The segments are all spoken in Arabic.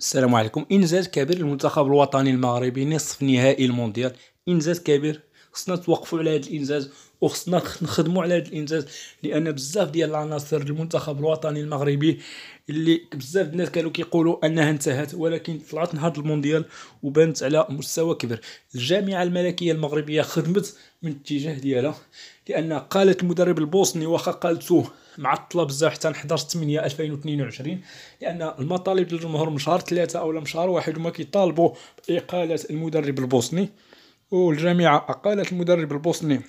السلام عليكم انجاز كبير للمنتخب الوطني المغربي نصف نهائي المونديال انجاز كبير خصنا توقفوا على هذا الانجاز وخصنا نخدموا على هذا الانجاز لان بزاف ديال العناصر المنتخب الوطني المغربي اللي بزاف الناس كانوا كيقولوا انها انتهت ولكن طلعت نهار المونديال وبانت على مستوى كبير الجامعه الملكيه المغربيه خدمت من الاتجاه ديالها لان قالت المدرب البوسني واخا قالته معطله بزاف حتى 11 8 2022 لان المطالب الجمهور من شهر 3 او من شهر 1 هما كيطالبوا باقاله المدرب البوسني والجامعه اقالت المدرب البوسني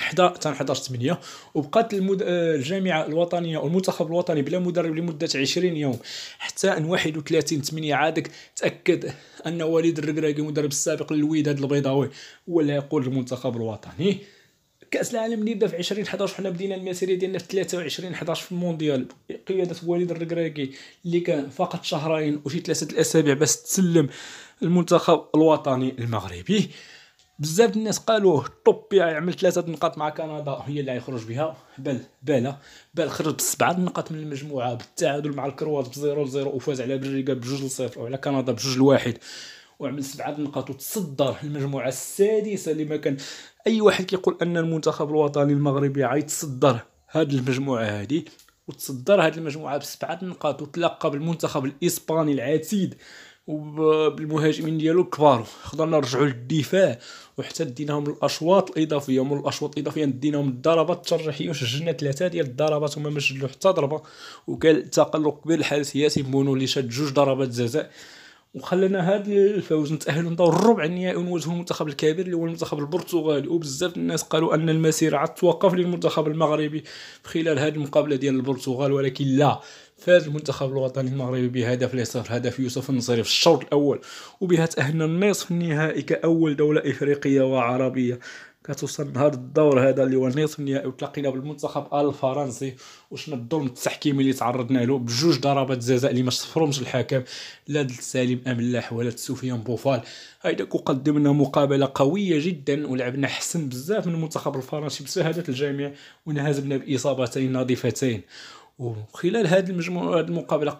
حدا تن 11 8 وبقات المد... آه، الجامعه الوطنيه والمنتخب الوطني بلا مدرب لمده 20 يوم حتى 31 8 عادك تاكد ان وليد الركراكي المدرب السابق للوداد البيضاوي هو اللي يقود المنتخب الوطني كاس العالم اللي بدا في 20 11 وحنا بدينا المسيره ديالنا في 23 11 في المونديال بقيادة وليد الركراكي اللي كان فقط شهرين وشي ثلاثه الاسابيع باش تسلم المنتخب الوطني المغربي بزاف الناس قالوا طوب يعمل ثلاثة نقاط مع كندا هي اللي غيخرج بها بل بلا بل خرج بسبعة نقاط من المجموعة بالتعادل مع الكروات بزيرو لزيرو وفاز على بلجيكا بجوج لصفر وعلى كندا بجوج لواحد وعمل سبعة نقاط وتصدر المجموعة السادسة اللي ما كان أي واحد كيقول أن المنتخب الوطني المغربي غيتصدر هاد المجموعة هادي وتصدر هاد المجموعة بسبعة نقاط وتلقى بالمنتخب الإسباني العتيد وبالمهاجمين ديالو كبار خضرنا نرجعوا للدفاع وحتى ديناهم الاشواط الاضافيه ومن الاشواط الاضافيه ديناهم الضربات الترجيحيه وسجلنا ثلاثه ديال الضربات وما مسجلوا حتى ضربه وكان تقلق كبير الحارس ياسين بونو اللي شاد جوج ضربات جزاء وخلينا هذا الفوز نتاهلوا نطور الربع النهائي ونواجهوا المنتخب الكبير اللي هو المنتخب البرتغالي وبزاف الناس قالوا ان المسيره عاد توقف للمنتخب المغربي خلال هذه المقابله ديال البرتغال ولكن لا فاز المنتخب الوطني المغربي بهدف لصفر هدف يوسف النصيري في الشوط الاول وبها تاهلنا النصف النهائي كاول دوله افريقيه وعربيه كتوصل نهار الدور هذا اللي هو نصف النهائي وتلاقينا بالمنتخب الفرنسي وشنا الظلم التحكيمي اللي تعرضنا له بجوج ضربات جزاء اللي ما صفرهمش الحكم لا سالم املاح ولا سفيان بوفال هيداك وقدمنا مقابله قويه جدا ولعبنا حسن بزاف من المنتخب الفرنسي بشهاده الجميع ونهزمنا باصابتين نظيفتين وخلال هذه المجموعه هذه المقابله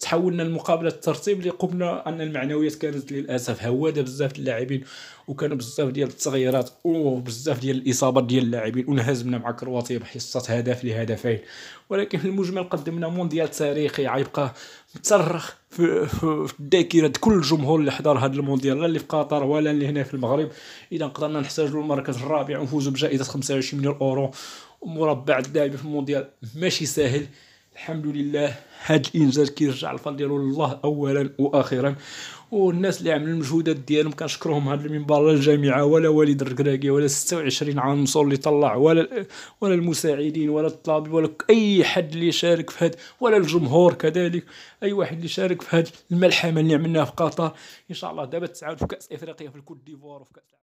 تحولنا المقابله الترتيب اللي قمنا ان المعنويات كانت للاسف هواده بزاف اللاعبين وكانوا بزاف ديال التغييرات وبزاف ديال الاصابات ديال اللاعبين ونهزمنا مع كرواتيا بحصه هدف لهدفين ولكن في المجمل قدمنا مونديال تاريخي عيبقى مترخ في, الذاكره كل الجمهور اللي حضر هذا المونديال لا اللي في قطر ولا اللي هنا في المغرب اذا قدرنا نحتاجوا المركز الرابع ونفوزوا بجائزه 25 مليون اورو مربع الذهبي في المونديال ماشي ساهل الحمد لله هاد الانجاز كيرجع الفضل ديالو لله اولا واخيرا والناس اللي عملوا المجهودات ديالهم كنشكرهم هاد المنبر لا الجامعه ولا والد الركراكي ولا 26 عنصر اللي طلع ولا ولا المساعدين ولا الطلاب ولا اي حد اللي شارك في هاد ولا الجمهور كذلك اي واحد اللي شارك في هاد الملحمه اللي عملناها في قطر ان شاء الله دابا تسعاود في كاس افريقيا في الكوت ديفوار وفي كاس